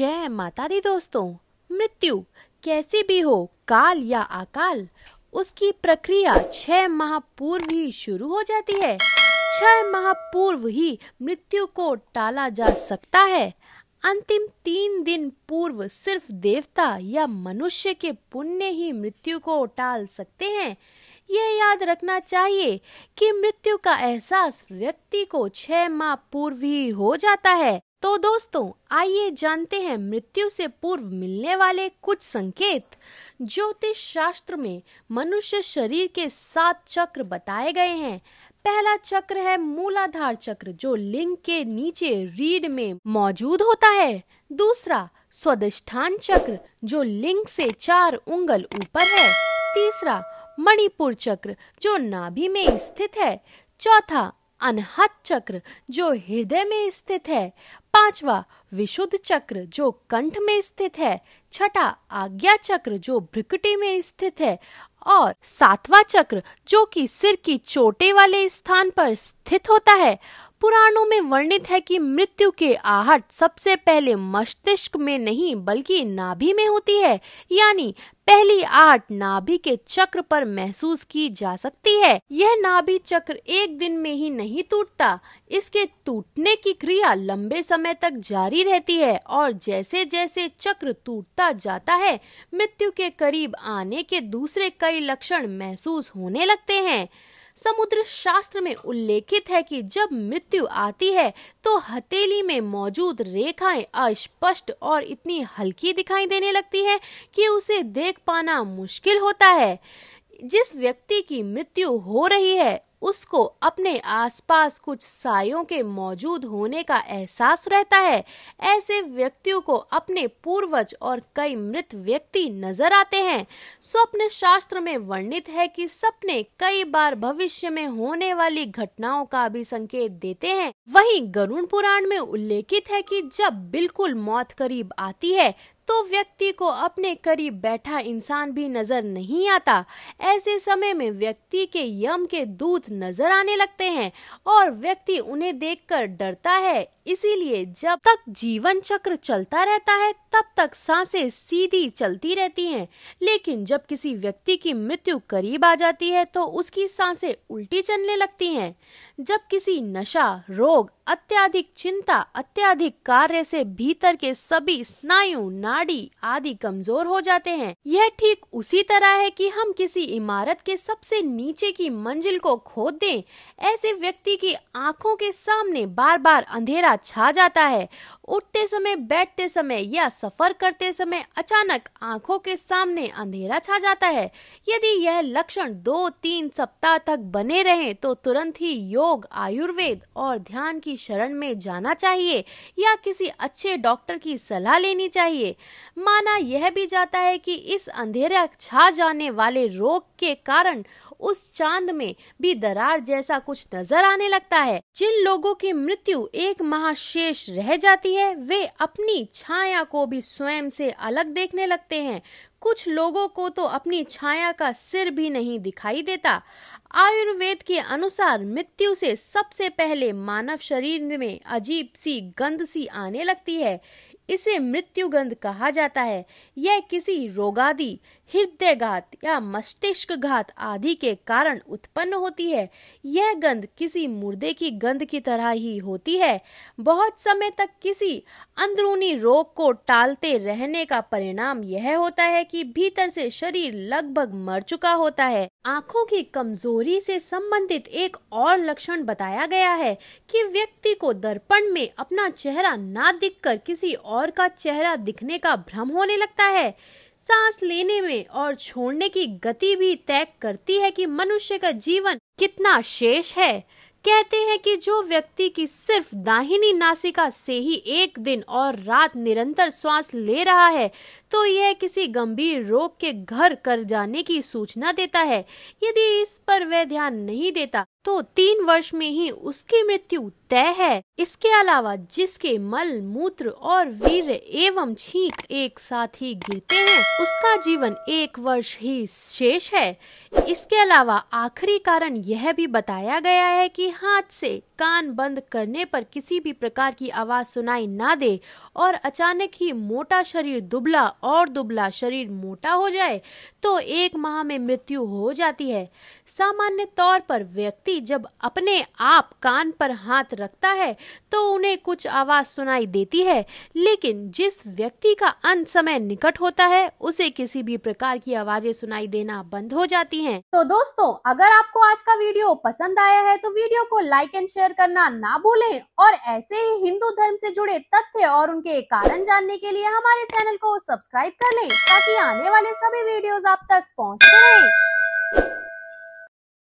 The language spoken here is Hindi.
जय माता दी दोस्तों मृत्यु कैसी भी हो काल या अकाल उसकी प्रक्रिया छह माह पूर्व ही शुरू हो जाती है छह माह पूर्व ही मृत्यु को टाला जा सकता है अंतिम तीन दिन पूर्व सिर्फ देवता या मनुष्य के पुण्य ही मृत्यु को टाल सकते हैं यह याद रखना चाहिए कि मृत्यु का एहसास व्यक्ति को छह माह पूर्व ही हो जाता है तो दोस्तों आइए जानते हैं मृत्यु से पूर्व मिलने वाले कुछ संकेत ज्योतिष शास्त्र में मनुष्य शरीर के सात चक्र बताए गए हैं पहला चक्र है मूलाधार चक्र जो लिंग के नीचे रीढ़ में मौजूद होता है दूसरा स्वदिष्ठान चक्र जो लिंग से चार उंगल ऊपर है तीसरा मणिपुर चक्र जो नाभि में स्थित है चौथा अनहत चक्र जो हृदय में स्थित है पांचवा विशुद्ध चक्र जो कंठ में स्थित है छठा आज्ञा चक्र जो भ्रिकटी में स्थित है और सातवां चक्र जो कि सिर की चोटे वाले स्थान पर स्थित होता है पुराणों में वर्णित है कि मृत्यु के आहट सबसे पहले मस्तिष्क में नहीं बल्कि नाभि में होती है यानी पहली आहट नाभि के चक्र पर महसूस की जा सकती है यह नाभि चक्र एक दिन में ही नहीं टूटता इसके टूटने की क्रिया लंबे समय तक जारी रहती है और जैसे जैसे चक्र टूटता जाता है मृत्यु के करीब आने के दूसरे कई लक्षण महसूस होने लगते हैं समुद्र शास्त्र में उल्लेखित है कि जब मृत्यु आती है तो हथेली में मौजूद रेखाएं अस्पष्ट और इतनी हल्की दिखाई देने लगती है कि उसे देख पाना मुश्किल होता है जिस व्यक्ति की मृत्यु हो रही है उसको अपने आसपास कुछ सायों के मौजूद होने का एहसास रहता है ऐसे व्यक्तियों को अपने पूर्वज और कई मृत व्यक्ति नजर आते हैं स्वप्न शास्त्र में वर्णित है कि सपने कई बार भविष्य में होने वाली घटनाओं का भी संकेत देते हैं वहीं गरुण पुराण में उल्लेखित है कि जब बिल्कुल मौत करीब आती है तो व्यक्ति को अपने करीब बैठा इंसान भी नजर नहीं आता ऐसे समय में व्यक्ति के यम के दूत नजर आने लगते हैं और व्यक्ति उन्हें देखकर डरता है इसीलिए जब तक जीवन चक्र चलता रहता है तब तक सांसें सीधी चलती रहती हैं लेकिन जब किसी व्यक्ति की मृत्यु करीब आ जाती है तो उसकी सांसें उल्टी चलने लगती हैं जब किसी नशा रोग अत्याधिक चिंता अत्याधिक कार्य से भीतर के सभी स्नायु नाड़ नाड़ी आदि कमजोर हो जाते हैं यह ठीक उसी तरह है कि हम किसी इमारत के सबसे नीचे की मंजिल को खोद दें ऐसे व्यक्ति की आंखों के सामने बार बार अंधेरा छा जाता है उठते समय बैठते समय या सफर करते समय अचानक आंखों के सामने अंधेरा छा जाता है यदि यह लक्षण दो तीन सप्ताह तक बने रहे तो तुरंत ही योग आयुर्वेद और ध्यान की शरण में जाना चाहिए या किसी अच्छे डॉक्टर की सलाह लेनी चाहिए माना यह भी जाता है कि इस अंधेरा छा जाने वाले रोग के कारण उस चांद में भी दरार जैसा कुछ नजर आने लगता है जिन लोगों की मृत्यु एक माह शेष रह जाती है वे अपनी छाया को भी स्वयं से अलग देखने लगते हैं कुछ लोगों को तो अपनी छाया का सिर भी नहीं दिखाई देता आयुर्वेद के अनुसार मृत्यु से सबसे पहले मानव शरीर में अजीब सी गंध सी आने लगती है इसे मृत्यु गंध कहा जाता है यह किसी रोगादि हृदयघात या मस्तिष्क घात आदि के कारण उत्पन्न होती है यह गंध किसी मुर्दे की गंध की तरह ही होती है बहुत समय तक किसी अंदरूनी रोग को टालते रहने का परिणाम यह होता है कि भीतर से शरीर लगभग मर चुका होता है आँखों की कमजोरी से संबंधित एक और लक्षण बताया गया है कि व्यक्ति को दर्पण में अपना चेहरा ना दिखकर किसी और का चेहरा दिखने का भ्रम होने लगता है सांस लेने में और छोड़ने की गति भी तय करती है कि मनुष्य का जीवन कितना शेष है कहते हैं कि जो व्यक्ति की सिर्फ दाहिनी नासिका से ही एक दिन और रात निरंतर श्वास ले रहा है तो यह किसी गंभीर रोग के घर कर जाने की सूचना देता है यदि इस पर वह ध्यान नहीं देता तो तीन वर्ष में ही उसकी मृत्यु तय है इसके अलावा जिसके मल मूत्र और वीर एवं छींक एक साथ ही गिरते हैं उसका जीवन एक वर्ष ही शेष है इसके अलावा आखिरी कारण यह भी बताया गया है कि हाथ से कान बंद करने पर किसी भी प्रकार की आवाज सुनाई ना दे और अचानक ही मोटा शरीर दुबला और दुबला शरीर मोटा हो जाए तो एक माह में मृत्यु हो जाती है सामान्य तौर पर व्यक्ति जब अपने आप कान पर हाथ रखता है तो उन्हें कुछ आवाज सुनाई देती है लेकिन जिस व्यक्ति का अंत समय निकट होता है उसे किसी भी प्रकार की आवाजें सुनाई देना बंद हो जाती हैं। तो दोस्तों अगर आपको आज का वीडियो पसंद आया है तो वीडियो को लाइक एंड शेयर शेयर करना ना भूलें और ऐसे ही हिंदू धर्म से जुड़े तथ्य और उनके कारण जानने के लिए हमारे चैनल को सब्सक्राइब कर लें ताकि आने वाले सभी वीडियोस आप तक पहुंचते रहें